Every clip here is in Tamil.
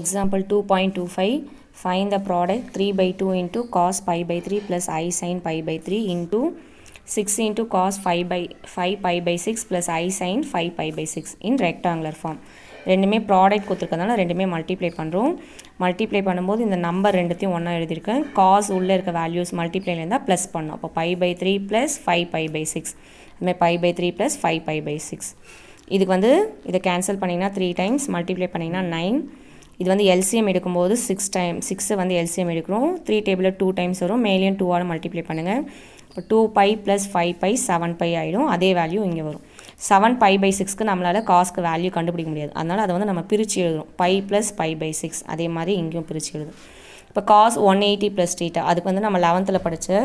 Example 2.25 find the product 3 by 2 into cos pi by 3 plus i sin pi by 3 into 6 into cos 5 by 5 pi by 6 plus i sin 5 pi by 6 in rectangular form ரெண்டுமே ப்ராடக்ட் கொடுத்துருக்கனால ரெண்டுமே மல்டிப்ளை பண்ணுறோம் மல்டிப்ளை பண்ணும்போது இந்த நம்பர் ரெண்டுத்தையும் ஒன்றா எழுதியிருக்கேன் காஸ் உள்ளே இருக்க வேல்யூஸ் மல்டிப்ளைல இருந்தால் ப்ளஸ் பண்ணோம் அப்போ pi by three plus five pi by six அதுமாதிரி pi by three plus five pi by six இதுக்கு வந்து இதை கேன்சல் பண்ணிங்கன்னா த்ரீ டைம்ஸ் மல்டிப்ளை பண்ணிங்கன்னா நைன் இது வந்து எல்சிஎம் எடுக்கும்போது சிக்ஸ் டைம் சிக்ஸு வந்து எல்சிஎம் எடுக்கிறோம் த்ரீ டேபிளில் டூ டைம்ஸ் வரும் மேலேயும் டூவால் மல்டிப்ளை பண்ணுங்கள் இப்போ two pi plus five pi seven pi ஆகிடும் அதே வேல்யூ இங்கே வரும் செவன் பை பை சிக்ஸ்க்கு நம்மளால் காஸ்க்கு வேல்யூ கண்டுபிடிக்க முடியாது அதனால் அதை வந்து நம்ம பிரித்து எழுதுறோம் pi plus pi by six அதே மாதிரி இங்கேயும் பிரித்து எழுதும் இப்போ cos one eighty plus theta அதுக்கு வந்து நம்ம லெவன்த்தில் படித்த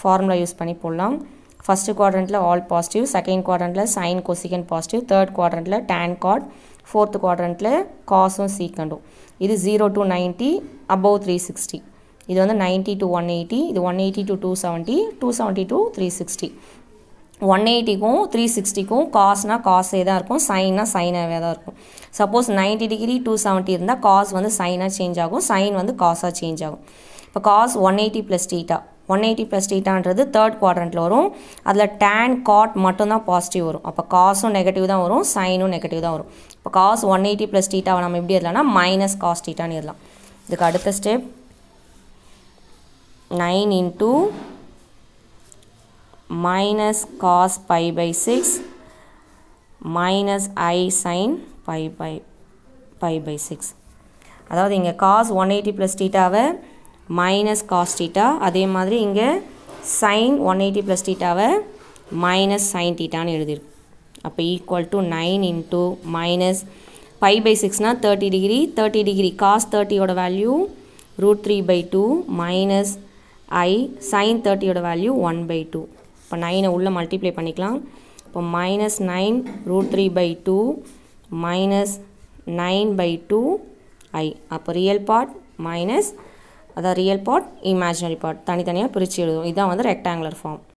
ஃபார்முலா யூஸ் பண்ணி போடலாம் ஃபஸ்ட்டு குவாட்ரண்ட்டில் ஆல் பாசிட்டிவ் செகண்ட் குவாட்ரண்ட்டில் சைன் கொசிகன் பாசிட்டிவ் தேர்ட் குவாட்ரண்ட்டில் டேன் கார்ட் ஃபோர்த் குவாட்ரண்ட்டில் காசும் சீக்கண்டும் இது zero to ninety above three sixty இது வந்து நைன்ட்டி டு ஒன் எயிட்டி இது one eighty to two seventy two seventy to three sixty one எயிட்டிக்கும் த்ரீ சிக்ஸ்டிக்கும் காஸ்னால் காசே தான் இருக்கும் சைன்னா சைனாகவே தான் இருக்கும் suppose ninety degree two seventy இருந்தால் காஸ் வந்து சைனாக சேஞ்ச் ஆகும் சைன் வந்து காசாக சேஞ்ச் ஆகும் இப்போ cos one eighty plus theta one eighty plus டீட்டான்றது தேர்ட் குவாட்ரண்ட்டில் வரும் அதில் டேன் காட் மட்டும்தான் பாசிட்டிவ் வரும் அப்போ காசும் நெகட்டிவ் தான் வரும் சைனும் நெகட்டிவ் தான் வரும் இப்போ காசு ஒன் எயிட்டி ப்ளஸ் டீட்டாவை நம்ம எப்படி எழுதலாம்னா மைனஸ் காஸ் டீட்டான்னு எழுதலாம் இதுக்கு அடுத்த step nine into minus cos pi by six minus i sine pi by by by six அதாவது இங்கே ஒன் எயிட்டி ப்ளஸ் டீட்டாவை மைனஸ் காஸ் டீட்டா அதே மாதிரி இங்கே சைன் ஒன் எயிட்டி ப்ளஸ் டீட்டாவை மைனஸ் சைன் டீட்டான்னு எழுதியிருக்கு அப்போ equal to nine into minus pi by சிக்ஸ்னால் thirty degree thirty degree cos தேர்ட்டியோட value root three by two minus i sine தேர்ட்டியோட வேல்யூ ஒன் பை டூ இப்போ நைனை உள்ளே மல்டிப்ளை பண்ணிக்கலாம் இப்போ minus nine root three by two minus nine by two i அப்போ ரியல் பார்ட் மைனஸ் அதான் ரியல் பார்ட் இமேஜினரி பார்ட் தனித்தனியாக பிரித்து எழுதுவோம் இதுதான் வந்து ரெக்டாங்குலர் ஃபார்ம்